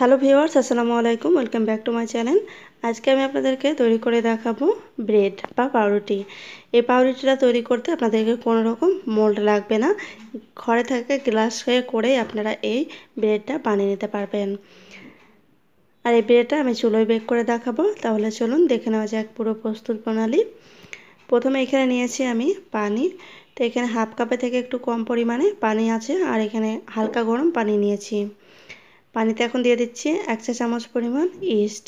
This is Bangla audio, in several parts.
হ্যালো ভিওয়ার্স আসসালামু আলাইকুম welcome back to my channel আজকে আমি আপনাদেরকে তৈরি করে দেখাবো ব্রেড বা পাউরুটি এই পাউরুটিটা তৈরি করতে আপনাদেরকে কোনো রকম মোল্ড লাগবে না ঘরে থেকে গ্লাস হয়ে করেই আপনারা এই ব্রেডটা বানিয়ে নিতে পারবেন আর এই ব্রেডটা আমি চুলোয় বেক করে দেখাবো তাহলে চলুন দেখে নেওয়া যাক পুরো প্রস্তুত প্রণালী প্রথমে এখানে নিয়েছি আমি পানি তো এখানে হাফ কাপে থেকে একটু কম পরিমাণে পানি আছে আর এখানে হালকা গরম পানি নিয়েছি পানিতে এখন দিয়ে দিচ্ছি এক চা চামচ পরিমাণ ইস্ট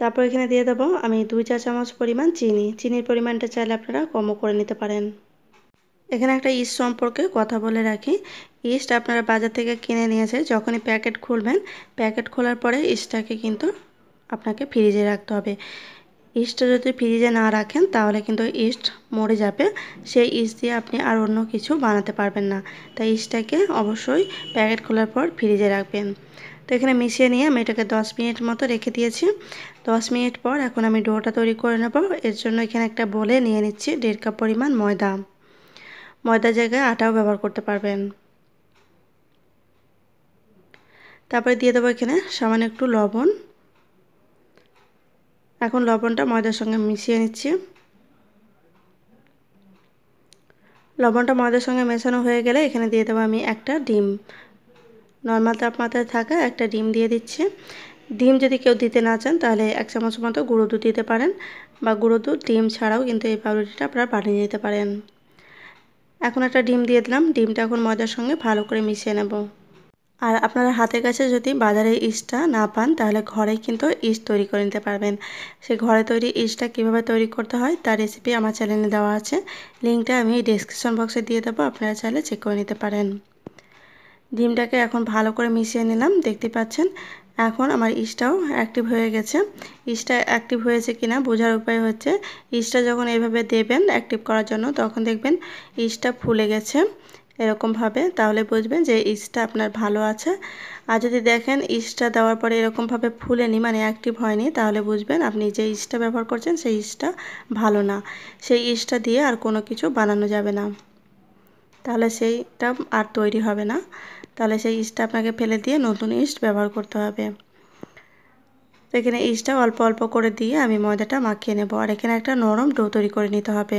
তারপর এখানে দিয়ে দেবো আমি দুই চা চামচ পরিমাণ চিনি চিনির পরিমাণটা চাইলে আপনারা কমও করে নিতে পারেন এখানে একটা ইস্ট সম্পর্কে কথা বলে রাখি ইস্ট আপনারা বাজার থেকে কিনে নিয়েছে যখনই প্যাকেট খুলবেন প্যাকেট খোলার পরে ইস্টটাকে কিন্তু আপনাকে ফ্রিজে রাখতে হবে ইস্টটা যদি ফ্রিজে না রাখেন তাহলে কিন্তু ইস্ট মরে যাবে সেই ইস্ট দিয়ে আপনি আর অন্য কিছু বানাতে পারবেন না তাই ইস্টটাকে অবশ্যই প্যাকেট খোলার পর ফ্রিজে রাখবেন তো এখানে মিশিয়ে নিয়ে আমি এটাকে দশ মিনিট মতো রেখে দিয়েছি দশ মিনিট পর এখন আমি ডোটা তৈরি করে নেব এর জন্য এখানে একটা বলে নিয়ে নিচ্ছি দেড় কাপ পরিমাণ ময়দা ময়দার জায়গায় আটাও ব্যবহার করতে পারবেন তারপরে দিয়ে দেবো এখানে সামান্য একটু লবণ এখন লবণটা ময়দার সঙ্গে মিশিয়ে নিচ্ছি লবণটা ময়দার সঙ্গে মেশানো হয়ে গেলে এখানে দিয়ে দেবো আমি একটা ডিম নর্মাল তাপমাত্রায় থাকা একটা ডিম দিয়ে দিচ্ছি ডিম যদি কেউ দিতে না চান তাহলে এক চামচ মতো গুঁড়ো দুধ দিতে পারেন বা গুঁড়ো দুধ ডিম ছাড়াও কিন্তু এই পাউরুটিটা আপনারা বানিয়ে নিতে পারেন এখন একটা ডিম দিয়ে দিলাম ডিমটা এখন ময়দার সঙ্গে ভালো করে মিশিয়ে নেব আর আপনারা হাতের কাছে যদি বাজারে ইস্টটা না পান তাহলে ঘরেই কিন্তু ইস্ট তৈরি করে নিতে পারবেন সে ঘরে তৈরি ইস্টটা কিভাবে তৈরি করতে হয় তার রেসিপি আমার চ্যানেলে দেওয়া আছে লিঙ্কটা আমি ডিসক্রিপশন বক্সে দিয়ে দেবো আপনারা চাইলে চেক করে নিতে পারেন ডিমটাকে এখন ভালো করে মিশিয়ে নিলাম দেখতে পাচ্ছেন এখন আমার ইস্টটাও অ্যাক্টিভ হয়ে গেছে ইস্টটা অ্যাক্টিভ হয়েছে কিনা বোঝার উপায় হচ্ছে ইস্টটা যখন এভাবে দেবেন অ্যাক্টিভ করার জন্য তখন দেখবেন ইস্টটা ফুলে গেছে এরকমভাবে তাহলে বুঝবেন যে ইস্টটা আপনার ভালো আছে আর যদি দেখেন ইস্টটা দেওয়ার পরে এরকমভাবে ফুলেনি মানে অ্যাক্টিভ হয়নি তাহলে বুঝবেন আপনি যে ইস্টটা ব্যবহার করছেন সেই ইস্টটা ভালো না সেই ইস্টটা দিয়ে আর কোনো কিছু বানানো যাবে না তাহলে সেইটা আর তৈরি হবে না তাহলে সেই ইস্টটা আপনাকে ফেলে দিয়ে নতুন ইস্ট ব্যবহার করতে হবে এখানে ইস্টটা অল্প অল্প করে দিয়ে আমি ময়দাটা মাখিয়ে নেব আর এখানে একটা নরম ডো তৈরি করে নিতে হবে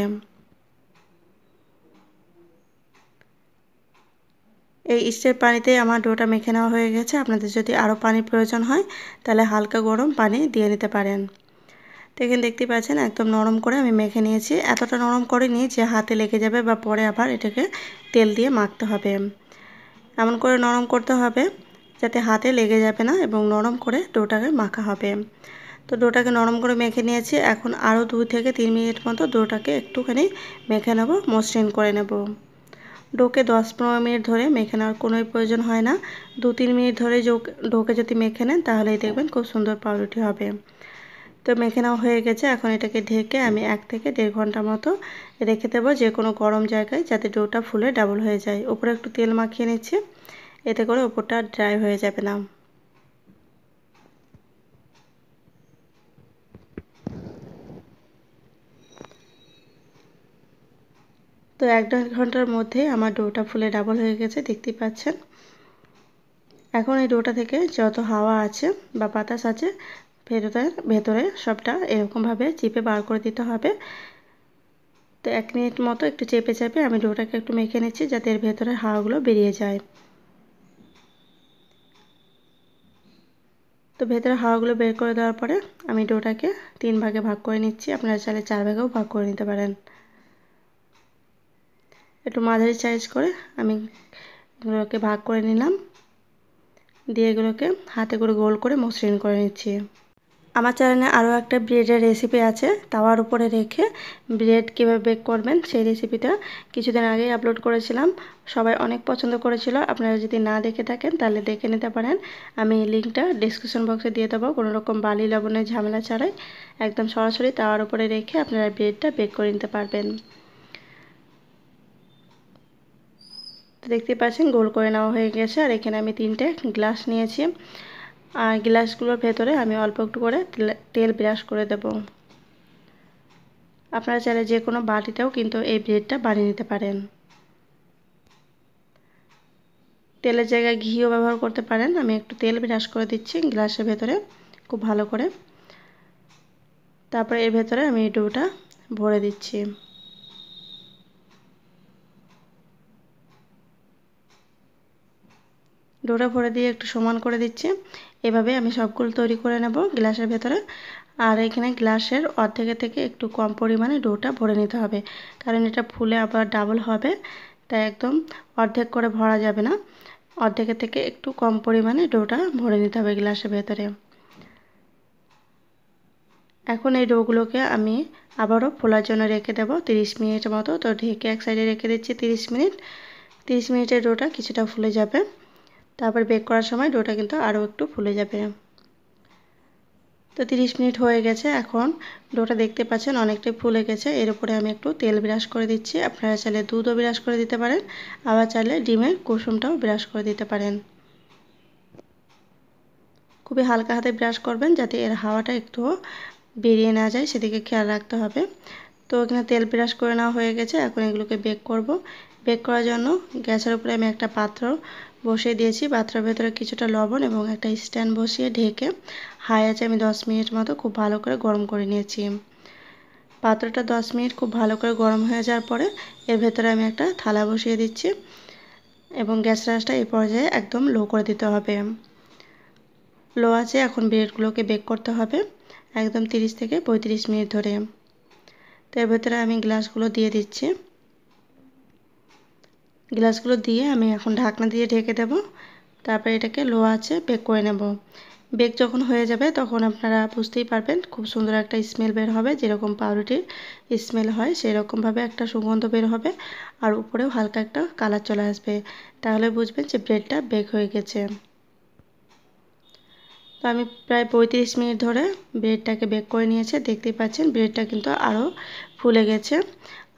এই ইস্টের পানিতে আমার ডোটা মেখে নেওয়া হয়ে গেছে আপনাদের যদি আরও পানি প্রয়োজন হয় তাহলে হালকা গরম পানি দিয়ে নিতে পারেন তো এখানে দেখতে পাচ্ছেন একদম নরম করে আমি মেখে নিয়েছি এতটা নরম করে নিই যে হাতে লেগে যাবে বা পরে আবার এটাকে তেল দিয়ে মাখতে হবে এমন করে নরম করতে হবে যাতে হাতে লেগে যাবে না এবং নরম করে ডোটাকে মাখা হবে তো ডোটাকে নরম করে মেখে নিয়েছি এখন আরও দু থেকে তিন মিনিট মতো ডোটাকে একটুখানি মেখে নেব মসৃণ করে নেব ডোকে দশ পনেরো মিনিট ধরে মেখে নেওয়ার কোনোই প্রয়োজন হয় না দু তিন মিনিট ধরে ঢোকে যদি মেখে নেন তাহলেই দেখবেন খুব সুন্দর পাউরুটি হবে তো মেখে নেওয়া হয়ে গেছে এখন এটাকে ঢেকে আমি এক থেকে দেড় ঘন্টা মতো রেখে দেবো যে কোনো গরম জায়গায় যাতে ডোটা ফুলে ডাবল হয়ে যায় ওপরে একটু তেল মাখিয়ে নিচ্ছি এতে করে ওপরটা ড্রাই হয়ে যাবে না তো এক দেড় ঘন্টার মধ্যে আমার ডোটা ফুলে ডাবল হয়ে গেছে দেখতে পাচ্ছেন এখন এই ডোটা থেকে যত হাওয়া আছে বা বাতাস আছে ভেতরের ভেতরে সবটা এরকমভাবে চেপে বার করে দিতে হবে তো এক মিনিট মতো একটু চেপে চেপে আমি ডোটাকে একটু মেখে নিচ্ছি যাতে এর ভেতরের হাওয়াগুলো বেরিয়ে যায় তো ভেতরে হাওয়াগুলো বের করে দেওয়ার পরে আমি ডোটাকে তিন ভাগে ভাগ করে নিচ্ছি আপনারা চাইলে চার ভাগেও ভাগ করে নিতে পারেন একটু মাঝারি সাইজ করে আমি এগুলোকে ভাগ করে নিলাম দিয়ে এগুলোকে হাতে করে গোল করে মসৃণ করে নিচ্ছি আমার চ্যানেলে আরও একটা ব্রেডের রেসিপি আছে তাওয়ার উপরে রেখে ব্রেড কীভাবে বেক করবেন সেই রেসিপিটা কিছুদিন আগেই আপলোড করেছিলাম সবাই অনেক পছন্দ করেছিল আপনারা যদি না দেখে থাকেন তাহলে দেখে নিতে পারেন আমি লিঙ্কটা ডিসক্রিপশন বক্সে দিয়ে দেবো কোনো রকম বালি লবণের ঝামেলা ছাড়াই একদম সরাসরি তাওয়ার উপরে রেখে আপনারা ব্রেডটা বেক করে নিতে পারবেন তো দেখতে পাচ্ছেন গোল করে নেওয়া হয়ে গেছে আর এখানে আমি তিনটে গ্লাস নিয়েছি আর গ্লাসগুলোর ভেতরে আমি অল্প একটু করে তেল ব্রাশ করে দেব আপনারা চাইলে যে কোনো বাটিতেও কিন্তু এই ব্রেডটা বানিয়ে নিতে পারেন তেলের জায়গায় ঘিও ব্যবহার করতে পারেন আমি একটু তেল ব্রাশ করে দিচ্ছি গ্লাসের ভেতরে খুব ভালো করে তারপরে এর ভেতরে আমি ডোটা ভরে দিচ্ছি ডোটা ভরে দিয়ে একটু সমান করে দিচ্ছি এভাবে আমি সবগুলো তৈরি করে নেব গ্লাসের ভেতরে আর এখানে গ্লাসের অর্ধেকের থেকে একটু কম পরিমাণে ডোটা ভরে নিতে হবে কারণ এটা ফুলে আবার ডাবল হবে তাই একদম অর্ধেক করে ভরা যাবে না অর্ধেকের থেকে একটু কম পরিমাণে ডোটা ভরে নিতে হবে গ্লাসের ভেতরে এখন এই ডোগুলোকে আমি আবারও ফোলার জন্য রেখে দেব তিরিশ মিনিট মতো তো ঢেকে এক সাইডে রেখে দিচ্ছি তিরিশ মিনিট তিরিশ মিনিটের ডোটা কিছুটা ফুলে যাবে তারপর বেক করার সময় ডোটা কিন্তু আরও একটু ফুলে যাবে তো তিরিশ মিনিট হয়ে গেছে এখন ডোটা দেখতে পাচ্ছেন অনেকটাই ফুলে গেছে এর উপরে আমি একটু তেল বিরাস করে দিচ্ছি আপনারা চাইলে দুধও বিরাস করে দিতে পারেন আবার চাইলে ডিমের কুসুমটাও বিরাস করে দিতে পারেন খুবই হালকা হাতে ব্রাশ করবেন যাতে এর হাওয়াটা একটু বেরিয়ে না যায় সেদিকে খেয়াল রাখতে হবে তো এখানে তেল ব্রাশ করে নেওয়া হয়ে গেছে এখন এগুলোকে বেক করব বেক করার জন্য গ্যাসের উপরে আমি একটা পাত্র বসিয়ে দিয়েছি পাত্রের ভেতরে কিছুটা লবণ এবং একটা স্ট্যান্ড বসিয়ে ঢেকে হাই আছে আমি দশ মিনিট মতো খুব ভালো করে গরম করে নিয়েছি পাত্রটা দশ মিনিট খুব ভালো করে গরম হয়ে যাওয়ার পরে এর ভেতরে আমি একটা থালা বসিয়ে দিচ্ছি এবং গ্যাস রাসটা এই পর্যায়ে একদম লো করে দিতে হবে লো আছে এখন ব্রেডগুলোকে বেক করতে হবে একদম 30 থেকে পঁয়ত্রিশ মিনিট ধরে তো এর ভেতরে আমি গ্লাসগুলো দিয়ে দিচ্ছি গ্লাসগুলো দিয়ে আমি এখন ঢাকনা দিয়ে ঢেকে দেব তারপরে এটাকে লো আছে বেক করে নেব বেক যখন হয়ে যাবে তখন আপনারা বুঝতেই পারবেন খুব সুন্দর একটা স্মেল বের হবে যেরকম পাউরুটির স্মেল হয় সেরকমভাবে একটা সুগন্ধ বের হবে আর উপরেও হালকা একটা কালার চলে আসবে তাহলে বুঝবেন যে ব্রেডটা বেক হয়ে গেছে তো আমি প্রায় পঁয়ত্রিশ মিনিট ধরে ব্রেডটাকে বেক করে নিয়েছে দেখতেই পাচ্ছেন ব্রেডটা কিন্তু আরও ফুলে গেছে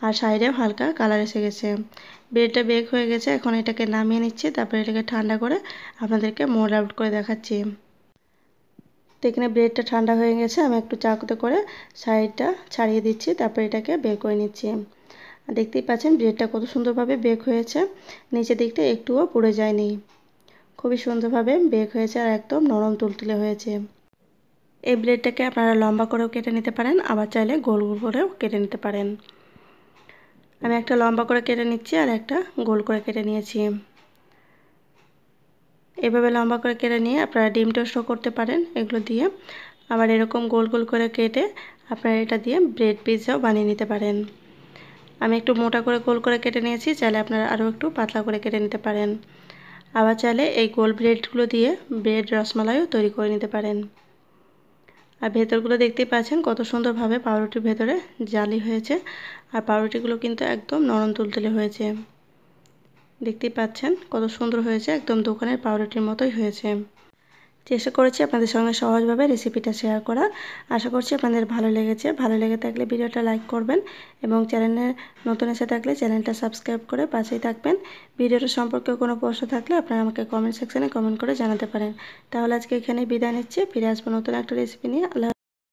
আর সাইডেও হালকা কালার এসে গেছে ব্রেডটা বেক হয়ে গেছে এখন এটাকে নামিয়ে নিচ্ছি তারপরে এটাকে ঠান্ডা করে আপনাদেরকে মোল আউট করে দেখাচ্ছি তো এখানে ব্রেডটা ঠান্ডা হয়ে গেছে আমি একটু চাকুতে করে সাইডটা ছাড়িয়ে দিচ্ছি তারপরে এটাকে বের করে নিচ্ছি দেখতেই পাচ্ছেন ব্রেডটা কত সুন্দরভাবে বেক হয়েছে নিচের দিকটা একটুও পুড়ে যায়নি খুবই সুন্দরভাবে বেক হয়েছে আর একদম নরম তুলতুলে হয়েছে এই ব্রেডটাকে আপনারা লম্বা করেও কেটে নিতে পারেন আবার চাইলে গোল গোল করেও কেটে নিতে পারেন আমি একটা লম্বা করে কেটে নিচ্ছি আর একটা গোল করে কেটে নিয়েছি এভাবে লম্বা করে কেটে নিয়ে আপনারা ডিম টোস্টও করতে পারেন এগুলো দিয়ে আবার এরকম গোল গোল করে কেটে আপনারা এটা দিয়ে ব্রেড পিৎজাও বানিয়ে নিতে পারেন আমি একটু মোটা করে গোল করে কেটে নিয়েছি চাইলে আপনারা আরও একটু পাতলা করে কেটে নিতে পারেন আবার চাইলে এই গোল ব্রেডগুলো দিয়ে ব্রেড রসমালাইও তৈরি করে নিতে পারেন আর ভেতরগুলো দেখতেই পাচ্ছেন কত সুন্দরভাবে পাউরুটির ভেতরে জালি হয়েছে আর পাউরুটিগুলো কিন্তু একদম নরম তুলতুলে হয়েছে দেখতেই পাচ্ছেন কত সুন্দর হয়েছে একদম দোকানের পাউরুটির মতোই হয়েছে চেষ্টা করেছি আপনাদের সঙ্গে সহজভাবে রেসিপিটা শেয়ার করা আশা করছি আপনাদের ভালো লেগেছে ভালো লেগে থাকলে ভিডিওটা লাইক করবেন এবং চ্যানেলে নতুন এসে থাকলে চ্যানেলটা সাবস্ক্রাইব করে পাশেই থাকবেন ভিডিওটা সম্পর্কে কোনো প্রশ্ন থাকলে আপনারা আমাকে কমেন্ট সেকশানে কমেন্ট করে জানাতে পারেন তাহলে আজকে এখানে বিদায় নিচ্ছে ফিরে আসবো নতুন একটা রেসিপি নিয়ে আল্লাহ